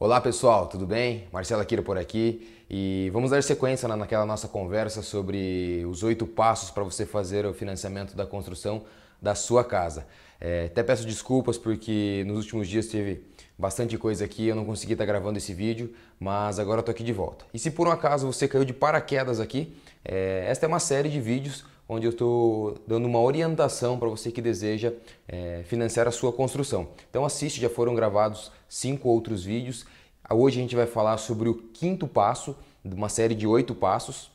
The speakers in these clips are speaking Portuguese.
Olá pessoal, tudo bem? Marcelo Akira por aqui e vamos dar sequência naquela nossa conversa sobre os oito passos para você fazer o financiamento da construção da sua casa. É, até peço desculpas porque nos últimos dias teve bastante coisa aqui, eu não consegui estar tá gravando esse vídeo, mas agora estou aqui de volta. E se por um acaso você caiu de paraquedas aqui, é, esta é uma série de vídeos onde eu estou dando uma orientação para você que deseja é, financiar a sua construção. Então assiste, já foram gravados cinco outros vídeos. Hoje a gente vai falar sobre o quinto passo, de uma série de oito passos,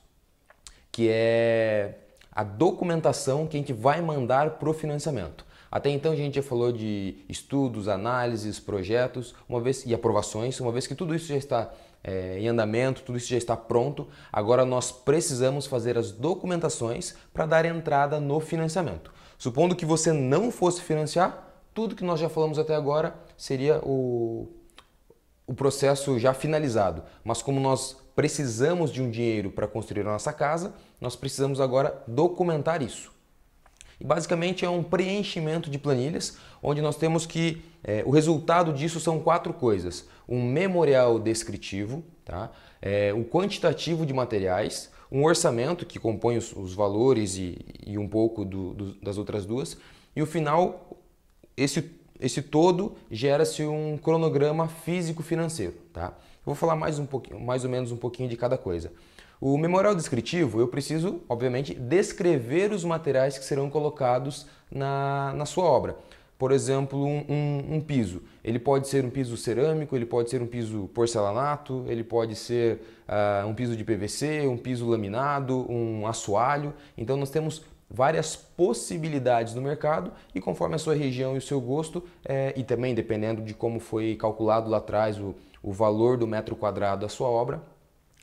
que é a documentação que a gente vai mandar para o financiamento. Até então a gente já falou de estudos, análises, projetos, uma vez e aprovações. Uma vez que tudo isso já está é, em andamento, tudo isso já está pronto. Agora nós precisamos fazer as documentações para dar entrada no financiamento. Supondo que você não fosse financiar, tudo que nós já falamos até agora seria o, o processo já finalizado. Mas como nós precisamos de um dinheiro para construir a nossa casa, nós precisamos agora documentar isso. E basicamente é um preenchimento de planilhas, onde nós temos que é, o resultado disso são quatro coisas: um memorial descritivo, tá? É, eh, o quantitativo de materiais, um orçamento que compõe os, os valores e, e, um pouco do, do, das outras duas, e o final, esse, esse todo gera-se um cronograma físico-financeiro. Tá? vou falar mais, um pouquinho, mais ou menos um pouquinho de cada coisa. O memorial descritivo, eu preciso, obviamente, descrever os materiais que serão colocados na, na sua obra. Por exemplo, um, um, um piso. Ele pode ser um piso cerâmico, ele pode ser um piso porcelanato, ele pode ser uh, um piso de PVC, um piso laminado, um assoalho. Então, nós temos várias possibilidades no mercado e conforme a sua região e o seu gosto é, e também dependendo de como foi calculado lá atrás o, o valor do metro quadrado da sua obra,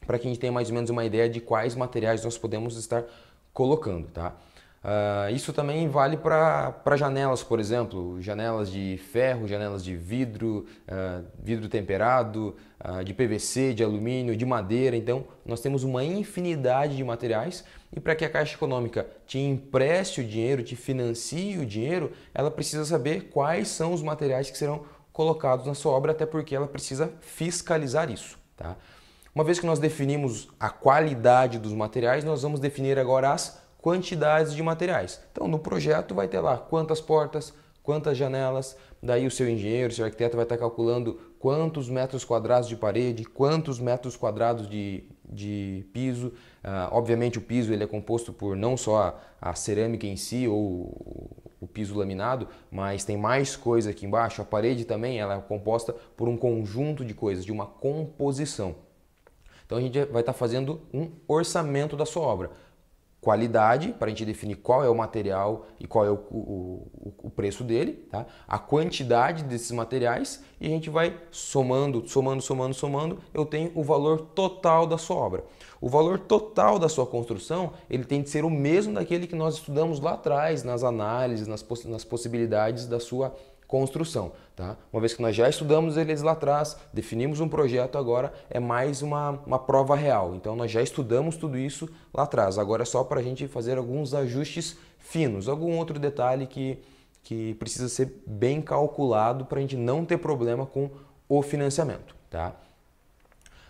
para que a gente tenha mais ou menos uma ideia de quais materiais nós podemos estar colocando, tá? Uh, isso também vale para janelas, por exemplo, janelas de ferro, janelas de vidro, uh, vidro temperado, uh, de PVC, de alumínio, de madeira. Então, nós temos uma infinidade de materiais e para que a Caixa Econômica te empreste o dinheiro, te financie o dinheiro, ela precisa saber quais são os materiais que serão colocados na sua obra, até porque ela precisa fiscalizar isso. Tá? Uma vez que nós definimos a qualidade dos materiais, nós vamos definir agora as quantidades de materiais. Então, no projeto vai ter lá quantas portas, quantas janelas, daí o seu engenheiro, o seu arquiteto vai estar calculando quantos metros quadrados de parede, quantos metros quadrados de, de piso. Uh, obviamente o piso ele é composto por não só a, a cerâmica em si ou o piso laminado, mas tem mais coisa aqui embaixo. A parede também ela é composta por um conjunto de coisas, de uma composição. Então a gente vai estar tá fazendo um orçamento da sua obra. Qualidade, para a gente definir qual é o material e qual é o, o, o preço dele, tá? a quantidade desses materiais e a gente vai somando, somando, somando, somando. Eu tenho o valor total da sua obra. O valor total da sua construção ele tem de ser o mesmo daquele que nós estudamos lá atrás, nas análises, nas, poss nas possibilidades da sua construção construção. Tá? Uma vez que nós já estudamos eles lá atrás, definimos um projeto, agora é mais uma, uma prova real. Então nós já estudamos tudo isso lá atrás, agora é só para a gente fazer alguns ajustes finos, algum outro detalhe que, que precisa ser bem calculado para a gente não ter problema com o financiamento. Tá?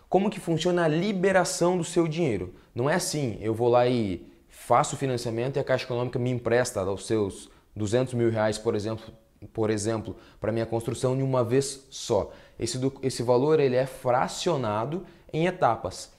Como que funciona a liberação do seu dinheiro? Não é assim, eu vou lá e faço o financiamento e a Caixa Econômica me empresta os seus 200 mil reais, por exemplo, por exemplo, para minha construção de uma vez só. Esse, do, esse valor ele é fracionado em etapas.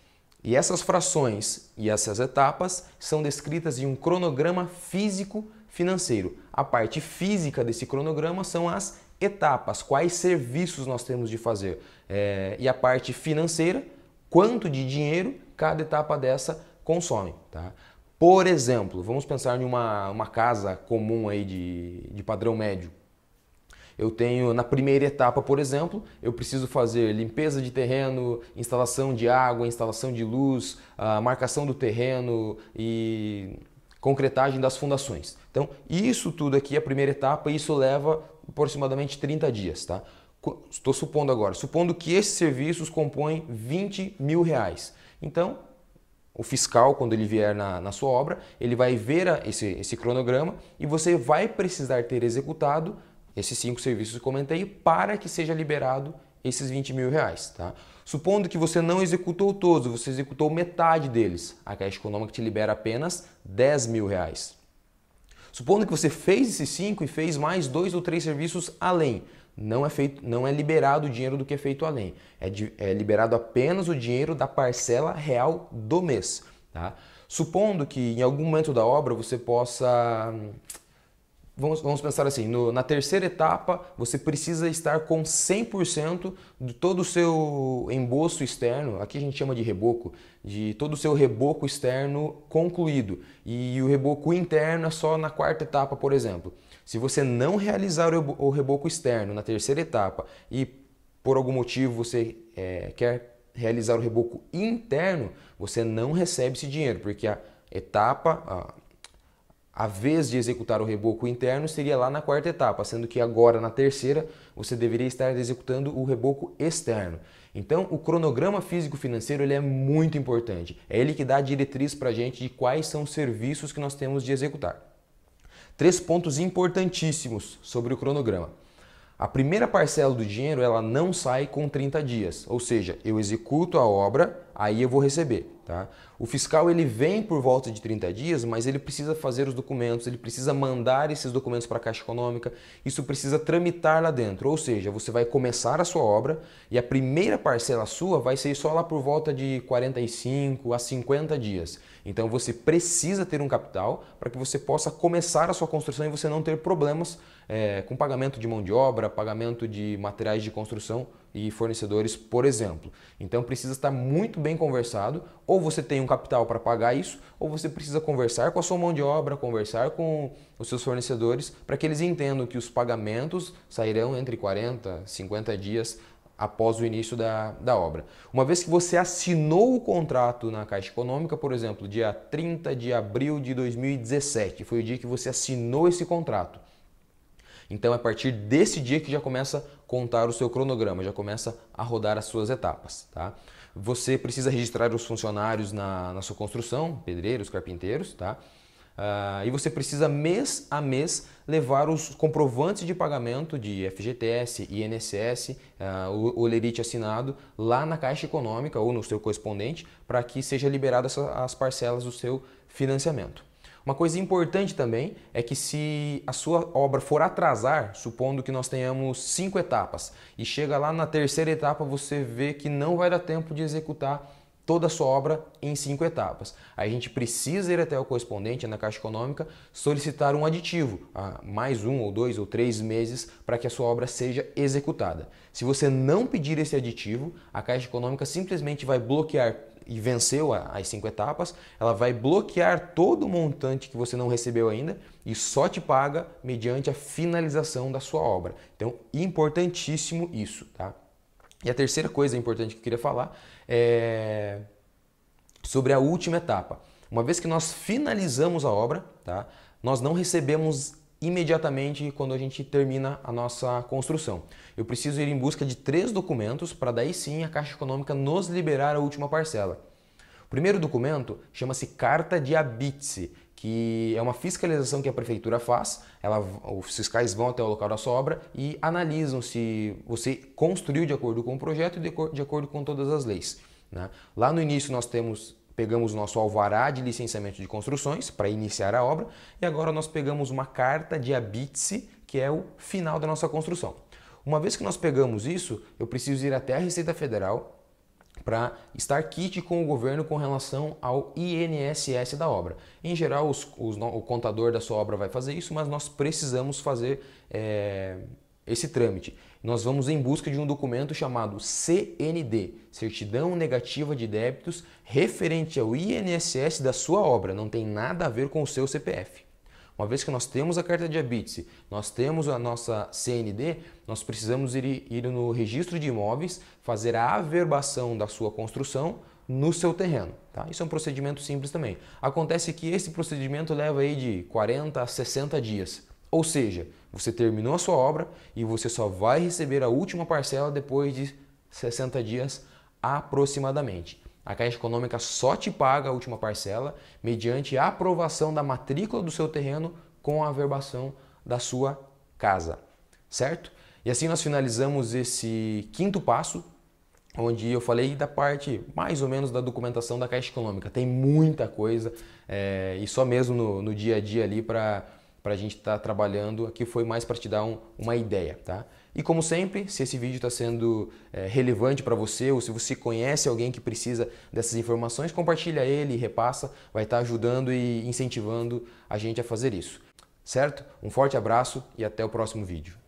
E essas frações e essas etapas são descritas em um cronograma físico financeiro. A parte física desse cronograma são as etapas, quais serviços nós temos de fazer. É, e a parte financeira, quanto de dinheiro cada etapa dessa consome. Tá? Por exemplo, vamos pensar em uma, uma casa comum aí de, de padrão médio. Eu tenho na primeira etapa, por exemplo, eu preciso fazer limpeza de terreno, instalação de água, instalação de luz, marcação do terreno e concretagem das fundações. Então, isso tudo aqui é a primeira etapa e isso leva aproximadamente 30 dias, tá? Estou supondo agora, supondo que esses serviços compõem 20 mil reais. Então, o fiscal, quando ele vier na, na sua obra, ele vai ver esse, esse cronograma e você vai precisar ter executado esses cinco serviços que comentei para que seja liberado esses 20 mil reais. Tá? Supondo que você não executou todos, você executou metade deles, a Caixa Econômica te libera apenas 10 mil reais. Supondo que você fez esses cinco e fez mais dois ou três serviços além, não é feito, não é liberado o dinheiro do que é feito além, é, de, é liberado apenas o dinheiro da parcela real do mês. Tá? Supondo que em algum momento da obra você possa Vamos, vamos pensar assim, no, na terceira etapa você precisa estar com 100% de todo o seu embolso externo, aqui a gente chama de reboco, de todo o seu reboco externo concluído. E o reboco interno é só na quarta etapa, por exemplo. Se você não realizar o reboco externo na terceira etapa e por algum motivo você é, quer realizar o reboco interno, você não recebe esse dinheiro, porque a etapa, a vez de executar o reboco interno seria lá na quarta etapa, sendo que agora na terceira você deveria estar executando o reboco externo. Então, o cronograma físico-financeiro ele é muito importante. É ele que dá a diretriz para a gente de quais são os serviços que nós temos de executar. Três pontos importantíssimos sobre o cronograma. A primeira parcela do dinheiro ela não sai com 30 dias, ou seja, eu executo a obra, aí eu vou receber. Tá? O fiscal ele vem por volta de 30 dias, mas ele precisa fazer os documentos, ele precisa mandar esses documentos para a Caixa Econômica, isso precisa tramitar lá dentro. Ou seja, você vai começar a sua obra e a primeira parcela sua vai ser só lá por volta de 45 a 50 dias. Então você precisa ter um capital para que você possa começar a sua construção e você não ter problemas é, com pagamento de mão de obra, pagamento de materiais de construção e fornecedores, por exemplo. Então precisa estar muito bem conversado, ou você tem um capital para pagar isso, ou você precisa conversar com a sua mão de obra, conversar com os seus fornecedores para que eles entendam que os pagamentos sairão entre 40 e 50 dias após o início da, da obra. Uma vez que você assinou o contrato na Caixa Econômica, por exemplo, dia 30 de abril de 2017, foi o dia que você assinou esse contrato. Então, é a partir desse dia que já começa a contar o seu cronograma, já começa a rodar as suas etapas. Tá? Você precisa registrar os funcionários na, na sua construção, pedreiros, carpinteiros, tá? Uh, e você precisa mês a mês levar os comprovantes de pagamento de FGTS, INSS, uh, ah, o, o lerite assinado lá na Caixa Econômica ou no seu correspondente para que seja liberada as parcelas do seu financiamento. Uma coisa importante também é que se a sua obra for atrasar, supondo que nós tenhamos cinco etapas e chega lá na terceira etapa você vê que não vai dar tempo de executar toda a sua obra em cinco etapas. A gente precisa ir até o correspondente na Caixa Econômica solicitar um aditivo, ah, mais um ou dois ou três meses para que a sua obra seja executada. Se você não pedir esse aditivo, a Caixa Econômica simplesmente vai bloquear e venceu as cinco etapas, ela vai bloquear todo o montante que você não recebeu ainda e só te paga mediante a finalização da sua obra. Então, importantíssimo isso, tá? E a terceira coisa importante que eu queria falar é sobre a última etapa. Uma vez que nós finalizamos a obra, tá? Nós não recebemos imediatamente quando a gente termina a nossa construção. Eu preciso ir em busca de três documentos para daí sim a Caixa Econômica nos liberar a última parcela. O primeiro documento chama-se Carta de Abitse, que é uma fiscalização que a prefeitura faz. Ela, os fiscais vão até o local da sua obra e analisam se você construiu de acordo com o projeto e de, de acordo com todas as leis. Né? Lá no início nós temos pegamos nosso alvará de licenciamento de construções para iniciar a obra e agora nós pegamos uma carta de habite-se, que é o final da nossa construção. Uma vez que nós pegamos isso, eu preciso ir até a Receita Federal para estar kit com o governo com relação ao INSS da obra. Em geral, os, os, o contador da sua obra vai fazer isso, mas nós precisamos fazer é, esse trâmite. Nós vamos em busca de um documento chamado CND, Certidão Negativa de Débitos, referente ao INSS da sua obra, não tem nada a ver com o seu CPF. Uma vez que nós temos a carta de habite, nós temos a nossa CND, nós precisamos ir, ir no registro de imóveis, fazer a averbação da sua construção no seu terreno. Tá? Isso é um procedimento simples também. Acontece que esse procedimento leva aí de 40 a 60 dias. Ou seja, você terminou a sua obra e você só vai receber a última parcela depois de 60 dias aproximadamente. A Caixa Econômica só te paga a última parcela mediante a aprovação da matrícula do seu terreno com a averbação da sua casa, certo? E assim nós finalizamos esse quinto passo, onde eu falei da parte mais ou menos da documentação da Caixa Econômica. Tem muita coisa é, e só mesmo no, no dia a dia ali para para a gente estar tá trabalhando. Aqui foi mais para te dar um, uma ideia, tá? E como sempre, se esse vídeo está sendo é, relevante para você ou se você conhece alguém que precisa dessas informações, compartilha ele, repassa, vai estar tá ajudando e incentivando a gente a fazer isso. Certo? Um forte abraço e até o próximo vídeo.